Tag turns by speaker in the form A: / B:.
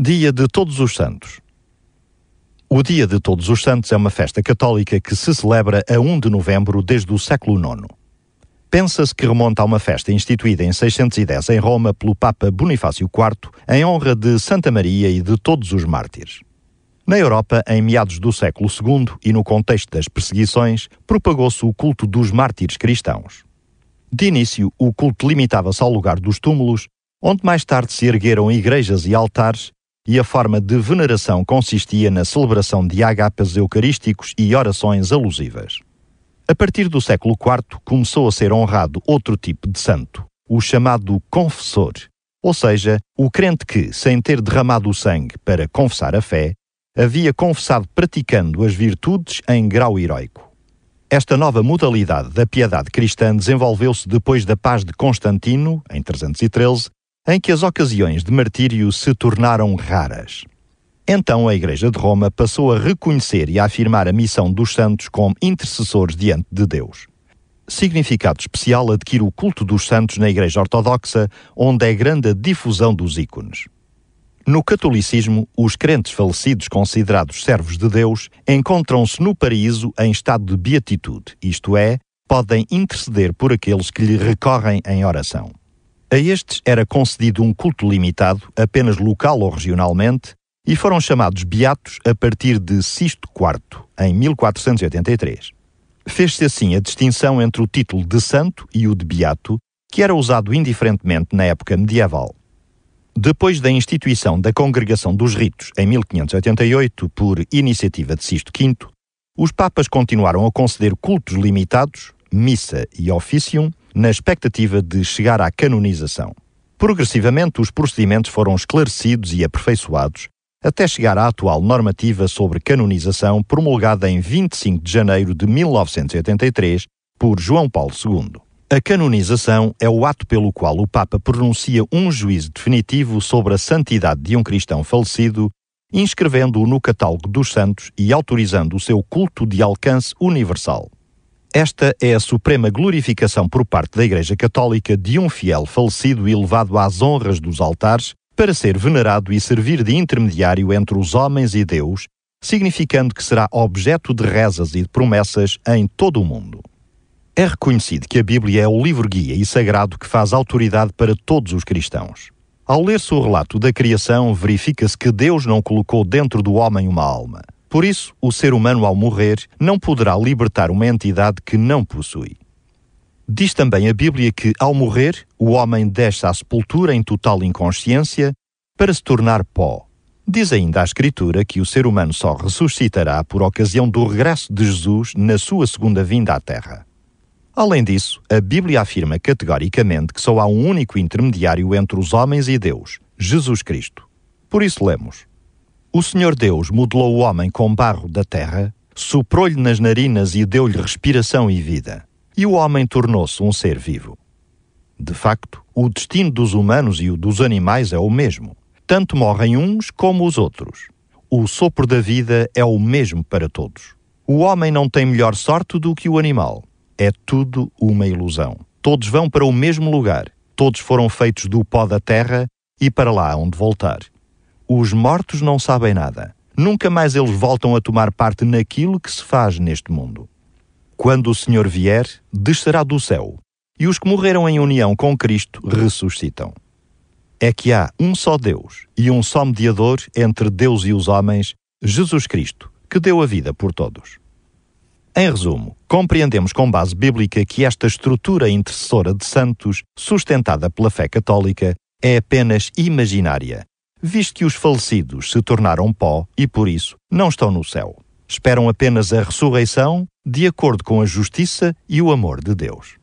A: Dia de Todos os Santos. O Dia de Todos os Santos é uma festa católica que se celebra a 1 de novembro desde o século IX. Pensa-se que remonta a uma festa instituída em 610 em Roma pelo Papa Bonifácio IV em honra de Santa Maria e de todos os mártires. Na Europa, em meados do século II e no contexto das perseguições, propagou-se o culto dos mártires cristãos. De início, o culto limitava-se ao lugar dos túmulos, onde mais tarde se ergueram igrejas e altares e a forma de veneração consistia na celebração de agapas eucarísticos e orações alusivas. A partir do século IV começou a ser honrado outro tipo de santo, o chamado confessor, ou seja, o crente que, sem ter derramado o sangue para confessar a fé, havia confessado praticando as virtudes em grau heroico. Esta nova modalidade da piedade cristã desenvolveu-se depois da paz de Constantino, em 313, em que as ocasiões de martírio se tornaram raras. Então a Igreja de Roma passou a reconhecer e a afirmar a missão dos santos como intercessores diante de Deus. Significado especial adquire o culto dos santos na Igreja Ortodoxa, onde é grande a difusão dos ícones. No catolicismo, os crentes falecidos considerados servos de Deus encontram-se no paraíso em estado de beatitude, isto é, podem interceder por aqueles que lhe recorrem em oração. A estes era concedido um culto limitado, apenas local ou regionalmente, e foram chamados beatos a partir de Sisto IV, em 1483. Fez-se assim a distinção entre o título de santo e o de beato, que era usado indiferentemente na época medieval. Depois da instituição da Congregação dos Ritos em 1588 por iniciativa de Sisto V, os papas continuaram a conceder cultos limitados, missa e officium, na expectativa de chegar à canonização. Progressivamente, os procedimentos foram esclarecidos e aperfeiçoados até chegar à atual normativa sobre canonização promulgada em 25 de janeiro de 1983 por João Paulo II. A canonização é o ato pelo qual o Papa pronuncia um juízo definitivo sobre a santidade de um cristão falecido, inscrevendo-o no catálogo dos santos e autorizando o seu culto de alcance universal. Esta é a suprema glorificação por parte da Igreja Católica de um fiel falecido e levado às honras dos altares para ser venerado e servir de intermediário entre os homens e Deus, significando que será objeto de rezas e de promessas em todo o mundo. É reconhecido que a Bíblia é o livro guia e sagrado que faz autoridade para todos os cristãos. Ao ler-se o relato da criação, verifica-se que Deus não colocou dentro do homem uma alma. Por isso, o ser humano, ao morrer, não poderá libertar uma entidade que não possui. Diz também a Bíblia que, ao morrer, o homem desce à sepultura em total inconsciência para se tornar pó. Diz ainda a Escritura que o ser humano só ressuscitará por ocasião do regresso de Jesus na sua segunda vinda à Terra. Além disso, a Bíblia afirma categoricamente que só há um único intermediário entre os homens e Deus, Jesus Cristo. Por isso lemos: o Senhor Deus modelou o homem com barro da terra, soprou-lhe nas narinas e deu-lhe respiração e vida. E o homem tornou-se um ser vivo. De facto, o destino dos humanos e o dos animais é o mesmo. Tanto morrem uns como os outros. O sopro da vida é o mesmo para todos. O homem não tem melhor sorte do que o animal. É tudo uma ilusão. Todos vão para o mesmo lugar. Todos foram feitos do pó da terra e para lá onde voltar. Os mortos não sabem nada. Nunca mais eles voltam a tomar parte naquilo que se faz neste mundo. Quando o Senhor vier, descerá do céu, e os que morreram em união com Cristo ressuscitam. É que há um só Deus e um só mediador entre Deus e os homens, Jesus Cristo, que deu a vida por todos. Em resumo, compreendemos com base bíblica que esta estrutura intercessora de santos, sustentada pela fé católica, é apenas imaginária visto que os falecidos se tornaram pó e, por isso, não estão no céu. Esperam apenas a ressurreição, de acordo com a justiça e o amor de Deus.